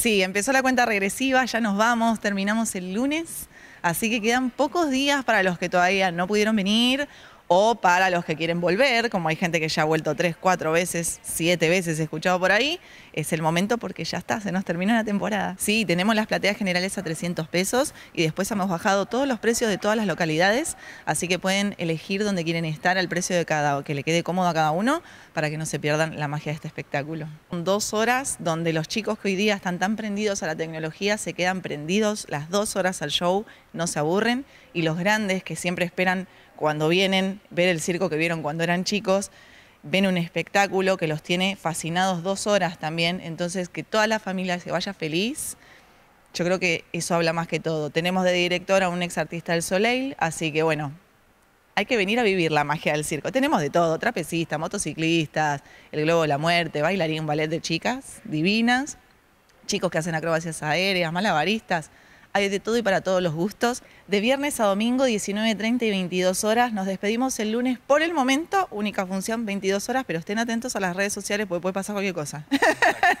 Sí, empezó la cuenta regresiva, ya nos vamos, terminamos el lunes. Así que quedan pocos días para los que todavía no pudieron venir o para los que quieren volver, como hay gente que ya ha vuelto tres, cuatro veces, siete veces, he escuchado por ahí, es el momento porque ya está, se nos termina la temporada. Sí, tenemos las plateas generales a 300 pesos y después hemos bajado todos los precios de todas las localidades, así que pueden elegir donde quieren estar al precio de cada, o que le quede cómodo a cada uno, para que no se pierdan la magia de este espectáculo. Dos horas donde los chicos que hoy día están tan prendidos a la tecnología se quedan prendidos las dos horas al show, no se aburren, y los grandes que siempre esperan cuando vienen, ver el circo que vieron cuando eran chicos, ven un espectáculo que los tiene fascinados dos horas también, entonces que toda la familia se vaya feliz, yo creo que eso habla más que todo. Tenemos de director a un ex artista del Soleil, así que bueno, hay que venir a vivir la magia del circo. Tenemos de todo, trapecistas, motociclistas, el globo de la muerte, bailarín, ballet de chicas divinas, chicos que hacen acrobacias aéreas, malabaristas. Hay de todo y para todos los gustos. De viernes a domingo, 19.30 y 22 horas. Nos despedimos el lunes por el momento. Única función, 22 horas, pero estén atentos a las redes sociales porque puede pasar cualquier cosa.